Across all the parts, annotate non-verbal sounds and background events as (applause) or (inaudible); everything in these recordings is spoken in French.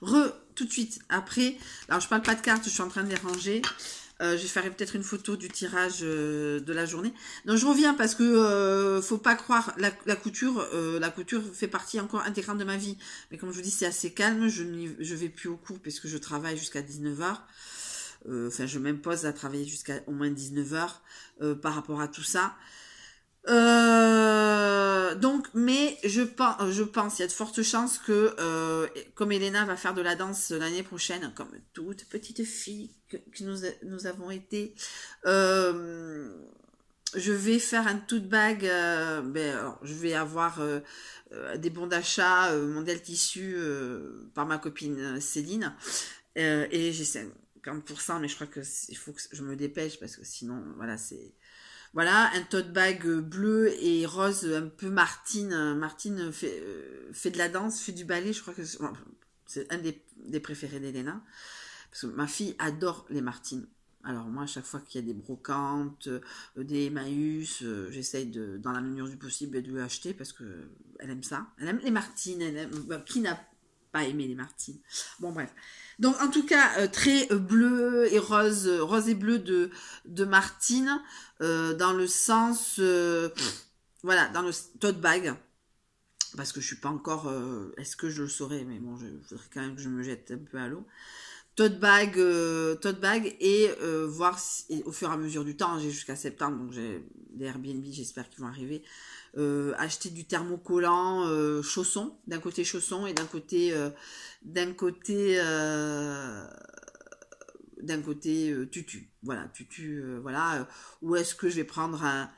Re, tout de suite après. Alors, je parle pas de cartes, je suis en train de les ranger. Euh, je ferai peut-être une photo du tirage euh, de la journée. Donc je reviens parce que euh, faut pas croire la, couture. Euh, la couture fait partie encore intégrante de ma vie. Mais comme je vous dis, c'est assez calme. Je ne vais plus au cours parce que je travaille jusqu'à 19h. Euh, enfin, je m'impose à travailler jusqu'à au moins 19h par rapport à tout ça. Euh, donc, mais je pense, euh, je pense, il y a de fortes chances que, euh, comme Elena va faire de la danse l'année prochaine, comme toute petite fille que, nous, nous, avons été, euh, je vais faire un tout bag. Euh, ben, alors, je vais avoir des bons d'achat, mon del tissu par ma copine Céline, et j'ai 50%, mais je crois que il faut que je me dépêche parce que sinon, voilà, c'est voilà, un tote bag euh, bleu et rose, un peu Martine. Euh, Martine fait, euh, fait de la danse, fait du ballet, je crois que c'est, un des, préférés d'Elena. Parce que ma fille adore les Martines. Alors moi, à chaque fois qu'il y a des brocantes, des Emmaüs, j'essaye de, dans la mesure du possible, de lui acheter parce que elle aime ça. Elle aime les Martines. Elle qui n'a aimer les Martines. Bon, bref. Donc, en tout cas, euh, très euh, bleu et rose, euh, rose et bleu de, de Martine, dans le sens, voilà, dans le tote bag. Parce que je suis pas encore, est-ce que je le saurais Mais bon, je, voudrais quand même que je me jette un peu à l'eau. Tote bag, tote bag et voir si, au fur et à mesure du temps, j'ai jusqu'à septembre, donc j'ai Airbnb, j'espère qu'ils vont arriver. Euh, acheter du thermocollant euh, chausson, d'un côté chausson et d'un côté euh, d'un côté d'un côté tutu. Voilà, tutu, voilà. ou est-ce que je vais prendre un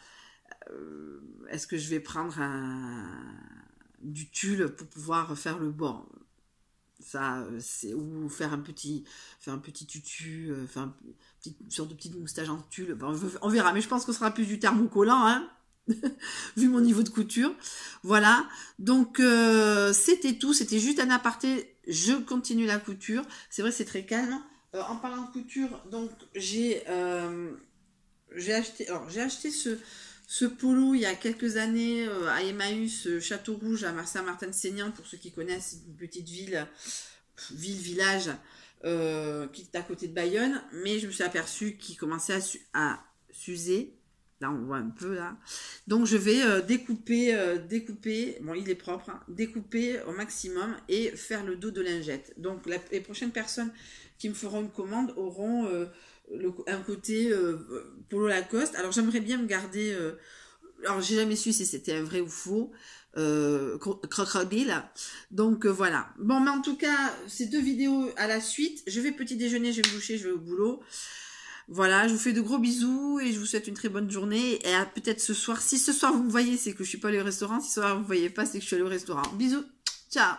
est-ce que je vais prendre un du tulle pour pouvoir faire le bord ça euh, c'est ou faire un petit faire un petit tutu euh, faire sorte de petite moustache en tulle on verra mais je pense qu'on sera plus du thermocollant hein (laughs) vu mon niveau de couture voilà donc euh, c'était tout c'était juste un aparté je continue la couture c'est vrai c'est très calme en parlant de couture donc j'ai j'ai acheté alors j'ai acheté ce ce polo, il y a quelques années, euh, à Emmaüs, euh, Château Rouge, à Saint-Martin-de-Seignan, pour ceux qui connaissent, une petite ville, ville, village, euh, qui est à côté de Bayonne, mais je me suis aperçue qu'il commençait à, s'user. Là, on voit un peu, là. Donc, je vais découper, découper, bon, il est propre, hein, découper au maximum et faire le dos de lingette. Donc, les prochaines personnes qui me feront une commande auront un côté euh, polo Lacoste. Alors j'aimerais bien me garder. Euh, alors j'ai jamais su si c'était un vrai ou faux euh, crocodile. Donc euh, voilà. Bon, mais en tout cas, ces deux vidéos à la suite. Je vais petit déjeuner, je vais me boucher, je vais au boulot. Voilà, je vous fais de gros bisous et je vous souhaite une très bonne journée. Et à peut-être ce soir. Si ce soir vous me voyez, c'est que je suis pas allée au restaurant. Si ce soir vous me voyez pas, c'est que je suis allée au restaurant. Bisous. Ciao.